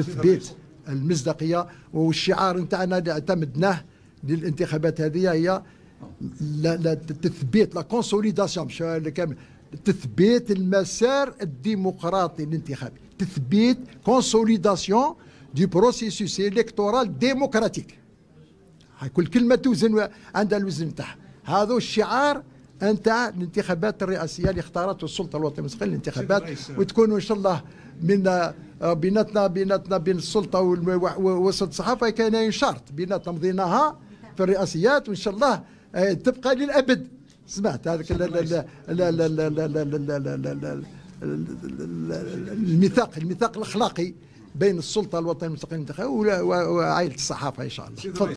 تثبيت المصداقيه والشعار نتاعنا اللي اعتمدناه للانتخابات هذه هي لا لا تثبيت لا كونسوليداسيون مش كامل تثبيت المسار الديمقراطي الانتخابي تثبيت كونسوليداسيون دي بروسيسوس الكتورال ديمقراطيك كل كلمه توزن عندها الوزن نتاعها هذا الشعار انت الانتخابات الرئاسيه اللي اختارته السلطه الوطنيه المستقله الانتخابات وتكون ان شاء الله من بيناتنا بيناتنا بين السلطه ووسط الصحافه كاين شرط بيناتنا مضيناها في الرئاسيات وان شاء الله تبقى للابد سمعت هذاك الميثاق الميثاق الاخلاقي بين السلطه الوطنيه المستقله وعائله الصحافه ان شاء الله